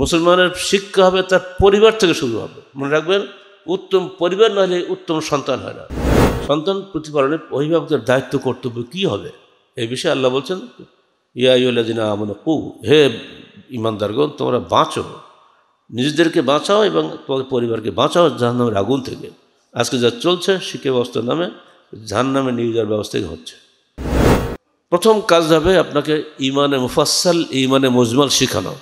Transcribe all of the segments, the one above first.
মুসলমানের শিক্ষা হবে তার পরিবার থেকে শুরু হবে মনে রাখবেন উত্তম পরিবার না হলে উত্তম সন্তান হয় না সন্তান প্রতিপালনে অভিভাবকদের দায়িত্ব কর্তব্য কি হবে এই বিষয়ে আল্লাহ বলছেন ইয়াইলাদিনা আমন কু হে ইমানদারগণ তোমরা বাঁচো নিজেদেরকে বাঁচাও এবং তোমাদের পরিবারকে বাঁচাও জাহান্নামের আগুন থেকে আজকে যা চলছে শিক্ষা ব্যবস্থার নামে জাহান্নামে নিয়ে যাওয়ার ব্যবস্থাই হচ্ছে প্রথম কাজ হবে আপনাকে ইমানে মুফাসাল ইমানে মজমাল শিখানো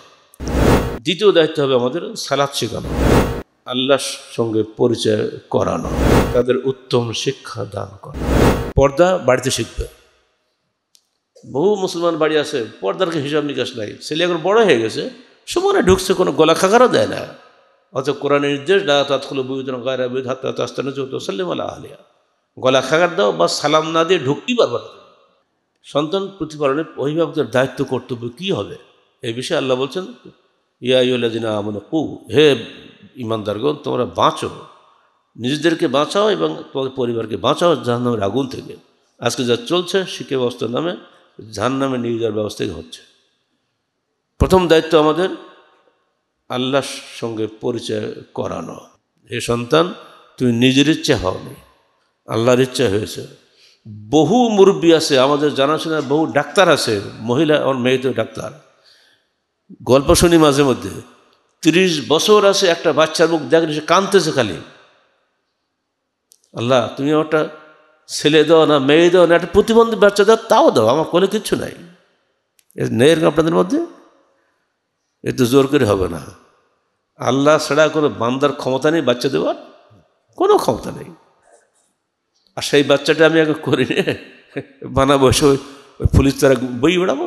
দ্বিতীয় দায়িত্ব হবে আমাদের সালাদ শেখানো আল্লাহর সঙ্গে পরিচয় করানো তাদের উত্তম শিক্ষা দান করা পর্দা বাড়িতে শিখবে বহু মুসলমান বাড়ি আছে পর্দার হিসাব নিকাশ নাই ছেলে এখন বড় হয়ে গেছে সমানে ঢুকছে কোনো গলা খাকারও দেয় না অত কোরআনের নির্দেশ না তাৎক্ষণ বুঝতাম গায়রা বুঝ হাত আস্তানো চৌত সাল্লিম আলা আলিয়া গলা খাকার দাও বা সালাম না দিয়ে ঢুকতেই পারবে না সন্তান প্রতিপালনে অভিভাবকদের দায়িত্ব কর্তব্য কী হবে এই বিষয়ে আল্লাহ বলছেন ইয়াইলাদিনা আমন কু হে ইমানদারগণ তোমরা বাঁচো নিজেদেরকে বাঁচাও এবং তোমাদের পরিবারকে বাঁচাও জাহান্নামের আগুন থেকে আজকে যা চলছে শিক্ষা ব্যবস্থার নামে জাহান্নামে নিয়ে যাওয়ার ব্যবস্থাই হচ্ছে প্রথম দায়িত্ব আমাদের আল্লাহর সঙ্গে পরিচয় করানো হে সন্তান তুমি নিজের ইচ্ছা হওনি আল্লাহর ইচ্ছা হয়েছে বহু মুরব্বী আছে আমাদের জানাশোনার বহু ডাক্তার আছে মহিলা আমার মেয়েদের ডাক্তার গল্প শুনি মাঝে মধ্যে তিরিশ বছর আছে একটা বাচ্চার মুখ দেখেন সে কাঁদতেছে খালি আল্লাহ তুমি একটা ছেলে দাও না মেয়ে দাও না একটা প্রতিবন্ধী বাচ্চা দাও তাও দাও আমার কোনো কিচ্ছু নাই নেয়ের এরকম আপনাদের মধ্যে এ তো জোর করে হবে না আল্লাহ ছাড়া কোনো বান্দার ক্ষমতা নেই বাচ্চা দেওয়ার কোনো ক্ষমতা নেই আর সেই বাচ্চাটা আমি আগে করি বানাবো সে ওই পুলিশ তারা বই বেড়াবো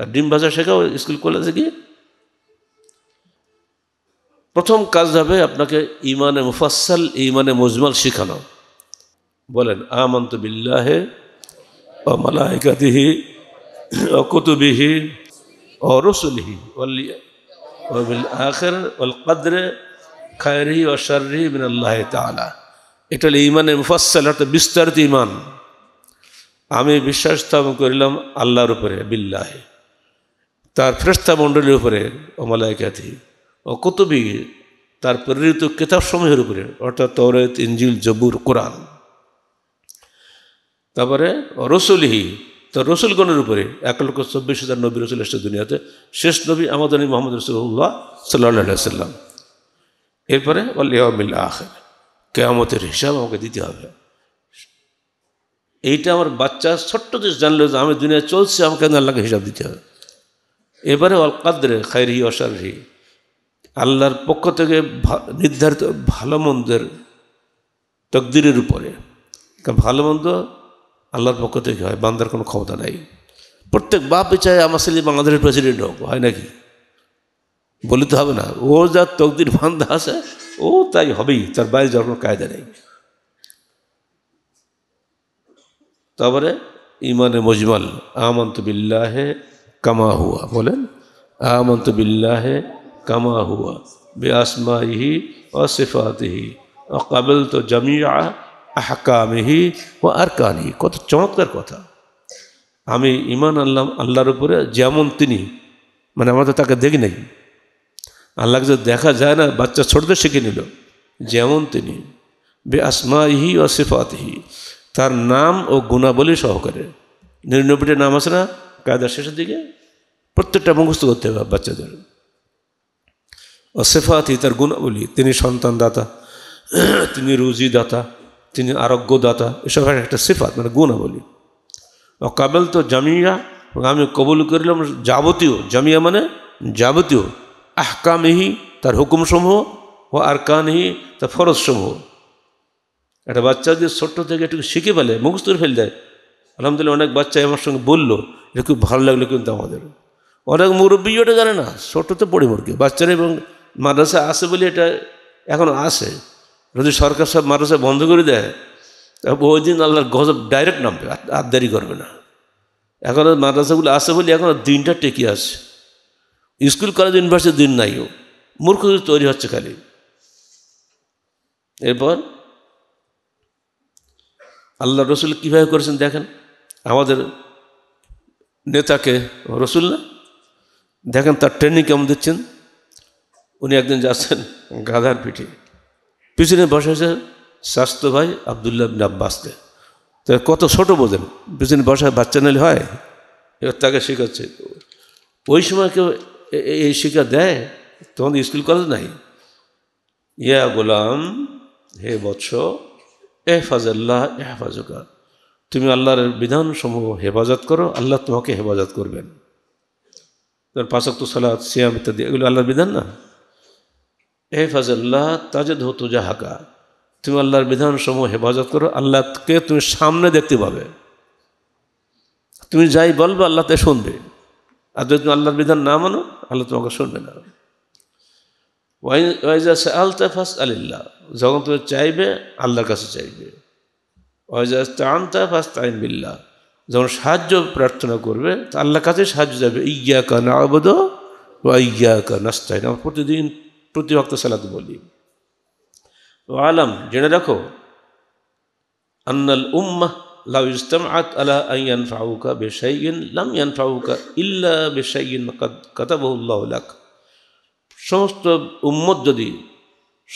আর ডিম ভাজা শেখাও স্কুল কলেজে গিয়ে প্রথম কাজ হবে আপনাকে ইমানে মুফাসাল ইমানে মজমাল শেখানো বলেন আমন্ত বিল্লাহে ও অকুতুবিহি ও কুতুবিহি আখের অল কদরে খায়রি ও সারি বিন আল্লাহ তালা এটা হলো ইমানে মুফাসাল অর্থাৎ বিস্তারিত ইমান আমি বিশ্বাস স্থাপন করিলাম আল্লাহর উপরে বিল্লাহে তার ফ্রেস্তা মণ্ডলীর উপরে ও মালায়কাতি ও কতবি তার প্রেরিত কেতাব সমূহের উপরে অর্থাৎ তৌরেত ইঞ্জিল জবুর কোরআন তারপরে রসুলহি তো রসুলগণের উপরে এক লক্ষ চব্বিশ হাজার নবী রসুল এসে দুনিয়াতে শেষ নবী আমাদের মোহাম্মদ রসুল্লাহ সাল্লাহ সাল্লাম এরপরে আল্লাহমিল আখের কেয়ামতের হিসাব আমাকে দিতে হবে এইটা আমার বাচ্চা ছোট্ট দেশ জানলো যে আমি দুনিয়া চলছে আমাকে আল্লাহকে হিসাব দিতে হবে এবারে অল কাদরে খাইরি অসারি আল্লাহর পক্ষ থেকে নির্ধারিত ভালো মন্দের তকদিরের উপরে ভালো মন্দ আল্লাহর পক্ষ থেকে হয় বান্দার কোনো ক্ষমতা নাই প্রত্যেক বাপ চায় আমার ছেলে বাংলাদেশের প্রেসিডেন্ট হোক হয় নাকি তো হবে না ও যা তকদির বান্ধা আছে ও তাই হবেই তার বাইরে যাওয়ার কোনো কায়দা নেই তারপরে ইমানে মজমাল আমন্ত বিল্লাহে কামা হুয়া বলেন আমন্ত বিল্লাহে কামা হুয়া বে আসমাহি ও অকাবেল তো জামিয়া আহকামিহি ও আর কানহি কত চমৎকার কথা আমি ইমান আল্লাহ আল্লাহর উপরে যেমন তিনি মানে আমরা তো তাকে দেখি নাই আল্লাহকে যদি দেখা যায় না বাচ্চা ছোটতে শিখে নিল যেমন তিনি বে আসমাহি ও সিফাতহি তার নাম ও গুণাবলী সহকারে নির্ণবিটের নাম আছে না কায়দার শেষের দিকে প্রত্যেকটা মুখস্থ করতে হবে বাচ্চাদের অসেফাতি তার গুণাবলী তিনি সন্তান দাতা তিনি রুজি দাতা তিনি আরোগ্য দাতা এসব একটা সেফাত মানে গুণাবলী কাবেল তো জামিয়া আমি কবল করিলাম যাবতীয় জামিয়া মানে যাবতীয় আহকামহি তার হুকুম সমূহ ও আর কানহি তার ফরজ সমূহ একটা বাচ্চা যদি ছোট্ট থেকে একটু শিখে ফেলে মুখস্থ ফেল দেয় আলহামদুলিল্লাহ অনেক বাচ্চা আমার সঙ্গে বললো এটা খুব ভালো লাগলো কিন্তু আমাদের অনেক মুরব্বী ওটা জানে না ছোটো তো পরিমর্কে বাচ্চারা এবং মাদ্রাসা আসে বলে এটা এখন আসে যদি সরকার সব মাদ্রাসা বন্ধ করে দেয় ওই দিন আল্লাহর গজব ডাইরেক্ট নামবে আর করবে না এখন মাদ্রাসাগুলো আসে বলে এখন দিনটা টেকে আছে স্কুল কলেজ ইউনিভার্সিটি দিন নাইও মূর্খ তৈরি হচ্ছে খালি এরপর আল্লাহ রসুল কীভাবে করেছেন দেখেন আমাদের নেতাকে না দেখেন তার ট্রেনিং কেমন দিচ্ছেন উনি একদিন যাচ্ছেন গাধার পিঠে পিছনে বসেছে স্বাস্থ্য ভাই আবদুল্লাহ আব্বাসকে তো কত ছোট বোঝেন পিছনে বসায় বাচ্চা নিলে হয় এবার তাকে শেখাচ্ছে ওই সময় কেউ এই শিক্ষা দেয় তখন স্কুল কলেজ নাই ইয়া গোলাম হে বৎস এ এহফাজুকা তুমি আল্লাহর বিধানসমূহ হেফাজত করো আল্লাহ তোমাকে হেফাজত করবেন তার পাশাক্ত সালাদ সিয়াম ইত্যাদি এগুলো আল্লাহর বিধান না হেফাজ আল্লাহ তাজেদ হতো জাহাকা তুমি আল্লাহর বিধানসমূহ হেফাজত করো আল্লাহকে তুমি সামনে দেখতে পাবে তুমি যাই বলবে আল্লাহতে শুনবে আর যদি তুমি আল্লাহর বিধান না মানো আল্লাহ তোমাকে শুনবে না ওয়াইজা সে আলতা ফাস আলিল্লাহ যখন তুমি চাইবে আল্লাহর কাছে চাইবে অজাস্তা বিল্লা যখন সাহায্য প্রার্থনা করবে তা আল্লাহ কাছে সাহায্য যাবে ইয়া না আবদ বা ইয়া কানাস্তাইন আমরা প্রতিদিন প্রতি ভক্ত সালাত বলি ও আলম জেনে রাখো আন্নাল উম্মাহ লাউ আত আলা আইয়ান ফাউকা বেশাইন লাম ইয়ান ফাউকা ইল্লা বেশাইন বহুল্লাহ লাখ সমস্ত উম্মত যদি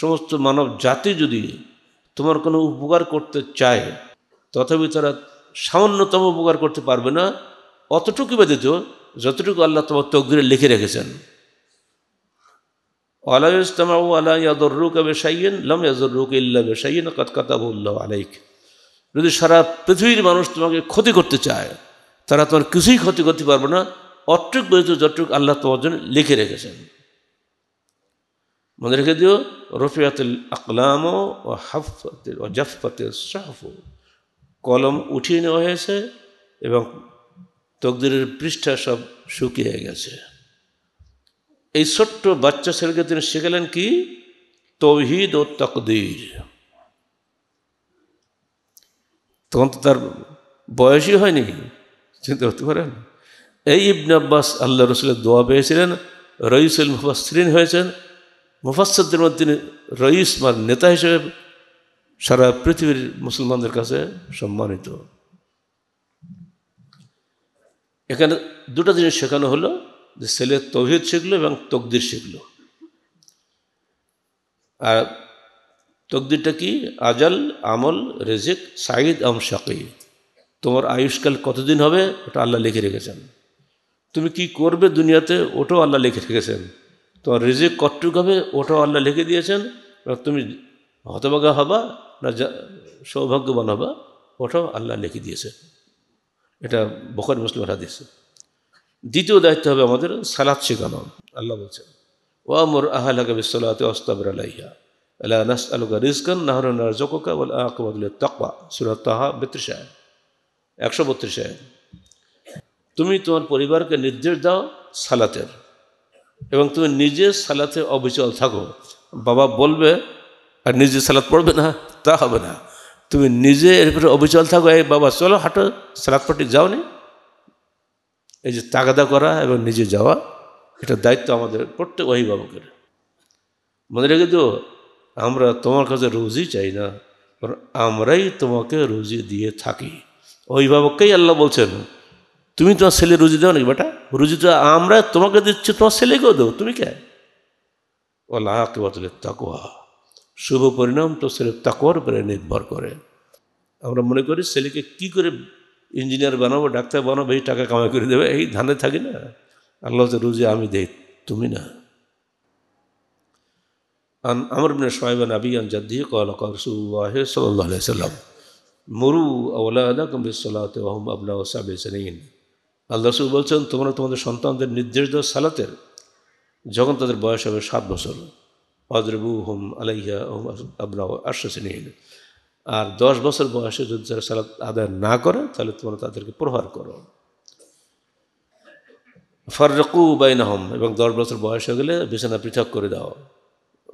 সমস্ত মানব জাতি যদি তোমার কোনো উপকার করতে চায় তথাপি তারা সামান্যতম উপকার করতে পারবে না অতটুকু ব্যতীত যতটুকু আল্লাহ তোমার তকদিরে লিখে রেখেছেন আলাই ইস্তামাউ আলা ইয়াদরুক লম ইয়াদর রুক ইল্লা বেসাইন বললাম আলাইক যদি সারা পৃথিবীর মানুষ তোমাকে ক্ষতি করতে চায় তারা তোমার কিছুই ক্ষতি করতে পারবে না অটুক ব্যতীত যতটুক আল্লাহ তোমার জন্য লিখে রেখেছেন মনে রেখে দিও রফিয়াতুল আকলাম ও হাফাতের ও জাফাতের সাহফ কলম উঠিয়ে নেওয়া হয়েছে এবং তকদিরের পৃষ্ঠা সব শুকিয়ে গেছে এই ছোট্ট বাচ্চা ছেলেকে তিনি শিখেলেন কি তৌহিদ ও তকদির তখন তো তার বয়সই হয়নি চিন্তা করতে পারেন এই ইবন আব্বাস আল্লাহ রসুলের দোয়া পেয়েছিলেন রইসুল মুফাসরিন হয়েছেন মুফাসদের মধ্যে রইস মানে নেতা হিসেবে সারা পৃথিবীর মুসলমানদের কাছে সম্মানিত এখানে দুটো জিনিস শেখানো হলো যে ছেলে তভিদ শিখলো এবং তকদির শিখলো আর তকদিরটা কি আজাল আমল রেজিক সাইদ আম শাকি তোমার আয়ুষ্কাল কতদিন হবে ওটা আল্লাহ লিখে রেখেছেন তুমি কি করবে দুনিয়াতে ওটাও আল্লাহ লিখে রেখেছেন তোমার রিজিক কটটুক হবে ওটাও আল্লাহ লিখে দিয়েছেন তুমি হতভাগা হবা না সৌভাগ্যবান হবা ওটাও আল্লাহ লিখে দিয়েছে এটা বকর মুসলিমের হাদিস দ্বিতীয় দায়িত্ব হবে আমাদের সালাদ শেখানো আল্লাহ বলছেন মোর আহালাকা বিসালাতে অস্তাবর আলাইহা আল্লাহ নাস আলুকা রিজকান নাহর জকোকা বল আকবাদুল তাকওয়া সুরাত তাহা বত্রিশ আয় একশো বত্রিশ আয় তুমি তোমার পরিবারকে নির্দেশ দাও সালাতের এবং তুমি নিজে সালাতে অবিচল থাকো বাবা বলবে আর নিজে সালাত পড়বে না তা হবে না তুমি নিজে এর উপরে অবিচল থাকো এই বাবা চলো হাঁটো সালাত পাটি যাও নি এই যে তাগাদা করা এবং নিজে যাওয়া এটা দায়িত্ব আমাদের প্রত্যেক অভিভাবকের মনে রেখে তো আমরা তোমার কাছে রুজি চাই না আমরাই তোমাকে রুজি দিয়ে থাকি অভিভাবককেই আল্লাহ বলছেন তুমি তোমার ছেলে রুজি দাও নাকি বেটা রুজি তো আমরা তোমাকে দিচ্ছি তোমার ছেলেকেও দেবো তুমি কে ও লাহাকে তাকুয়া শুভ পরিণাম তো ছেলে তাকুয়ার উপরে নির্ভর করে আমরা মনে করি ছেলেকে কি করে ইঞ্জিনিয়ার বানাবো ডাক্তার বানাবো এই টাকা কামাই করে দেবে এই ধানে থাকি না আল্লাহ রুজি আমি দেই তুমি না আমার মনে সাহেবান সোহেবান আবি আন জাদ্দি কল কসুল্লাহ সাল্লাহ সাল্লাম মুরু আউলাদাকুম বিসলাতে ওহম আবলা ওসাবে সনীন আল্লাহ রসুল বলছেন তোমরা তোমাদের সন্তানদের নির্দেশ দেওয়া সালাতের যখন তাদের বয়স হবে সাত বছর অদ্রবু হোম আলাইয়া হোম আবনা আশ্বাসে নিয়ে আর দশ বছর বয়সে যদি যারা সালাত আদায় না করে তাহলে তোমরা তাদেরকে প্রহার করো ফারকু হম এবং দশ বছর বয়স হয়ে গেলে বিছানা পৃথক করে দাও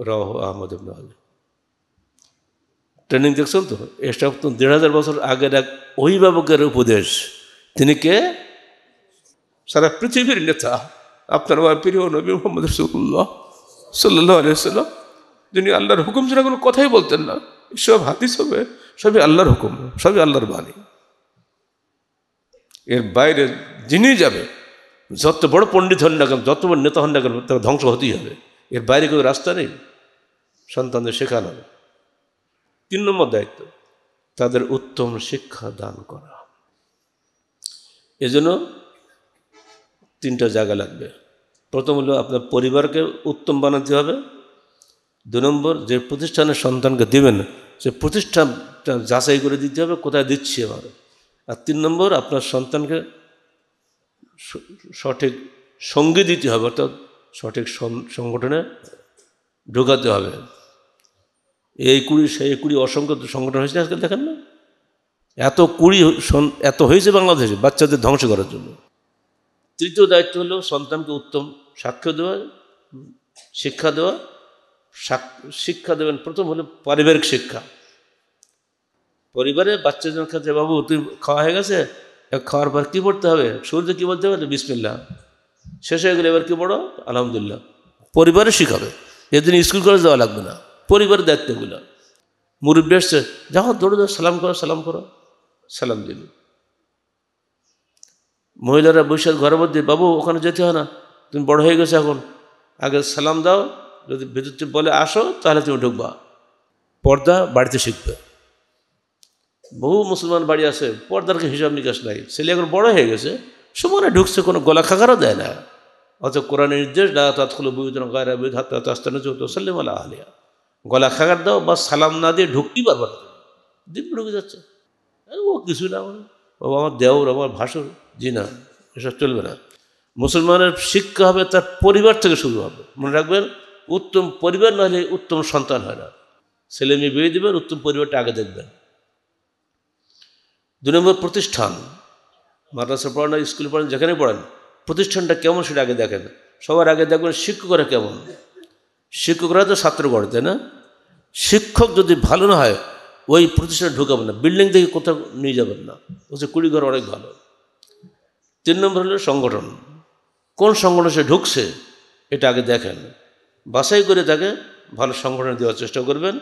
রহ আহমদ ইবনা ট্রেনিং দেখছেন তো এসব তো দেড় হাজার বছর আগের এক অভিভাবকের উপদেশ তিনি কে সারা পৃথিবীর নেতা আপনার আমার প্রিয় নবী মোহাম্মদ রসুল্লাহ সাল্লাহ আলিয়াল্লাম যিনি আল্লাহর হুকুম ছাড়া কোনো কথাই বলতেন না সব হাতিস হবে সবই আল্লাহর হুকুম সবই আল্লাহর বাণী এর বাইরে যিনি যাবে যত বড় পণ্ডিত হন না কেন যত বড় নেতা হন না কেন তার ধ্বংস হতেই হবে এর বাইরে কোনো রাস্তা নেই সন্তানদের শেখানো হবে তিন নম্বর দায়িত্ব তাদের উত্তম শিক্ষা দান করা এজন্য তিনটা জায়গা লাগবে প্রথম হলো আপনার পরিবারকে উত্তম বানাতে হবে দু নম্বর যে প্রতিষ্ঠানের সন্তানকে দেবেন সে প্রতিষ্ঠানটা যাচাই করে দিতে হবে কোথায় দিচ্ছি এবার আর তিন নম্বর আপনার সন্তানকে সঠিক সঙ্গে দিতে হবে অর্থাৎ সঠিক সংগঠনে ঢোকাতে হবে এই কুড়ি সেই কুড়ি অসংখ্য সংগঠন হয়েছে আজকে দেখেন না এত কুড়ি এত হয়েছে বাংলাদেশে বাচ্চাদের ধ্বংস করার জন্য তৃতীয় দায়িত্ব হলো সন্তানকে উত্তম সাক্ষ্য দেওয়া শিক্ষা দেওয়া শিক্ষা দেবেন প্রথম হলো পারিবারিক শিক্ষা পরিবারে বাচ্চা যখন খাচ্ছে বাবু তুই খাওয়া হয়ে গেছে খাওয়ার পর কী পড়তে হবে শুরুতে কী বলতে হবে বিসমিল্লা শেষ হয়ে গেলে এবার কী পড়ো আলহামদুলিল্লাহ পরিবারে শিখাবে এদিন স্কুল কলেজ যাওয়া লাগবে না পরিবারের দায়িত্বগুলো মুরব্বী আসছে যাও দৌড়ে দাও সালাম করো সালাম করো সালাম দিল মহিলারা বৈশাখ ঘরের মধ্যে বাবু ওখানে যেতে হয় না তুমি বড় হয়ে গেছো এখন আগে সালাম দাও যদি বিদ্যুৎ বলে আসো তাহলে তুমি ঢুকবা পর্দা বাড়িতে শিখবে বহু মুসলমান বাড়ি আছে পর্দার হিসাব নিকাশ নাই ছেলে এখন বড় হয়ে গেছে সমানে ঢুকছে কোনো গলা খাকারও দেয় না অত কোরআন নির্দেশ না তাৎক্ষণিক বুঝুন গায়রা বুঝ হাত আস্তানা চৌত সাল্লিম আলিয়া গলা খাকার দাও বা সালাম না দিয়ে ঢুকতেই পারবে না দিব ঢুকে যাচ্ছে ও কিছু না মানে। ও আমার দেওর আমার ভাষুর জি না এসব চলবে না মুসলমানের শিক্ষা হবে তার পরিবার থেকে শুরু হবে মনে রাখবেন উত্তম পরিবার না হলে উত্তম সন্তান হয় না ছেলে মেয়ে বিয়ে দেবেন উত্তম পরিবারটা আগে দেখবেন দু নম্বর প্রতিষ্ঠান মাদ্রাসা পড়ান স্কুলে পড়ান যেখানে পড়ান প্রতিষ্ঠানটা কেমন সেটা আগে দেখেন সবার আগে দেখবেন শিক্ষকরা কেমন শিক্ষকরা তো ছাত্র গড়ে তাই না শিক্ষক যদি ভালো না হয় ওই প্রতিষ্ঠানে ঢোকাবেন না বিল্ডিং থেকে কোথাও নিয়ে যাবেন না বলছে কুড়িঘর অনেক ভালো তিন নম্বর হলো সংগঠন কোন সংগঠন সে ঢুকছে এটা আগে দেখেন বাসাই করে তাকে ভালো সংগঠন দেওয়ার চেষ্টা করবেন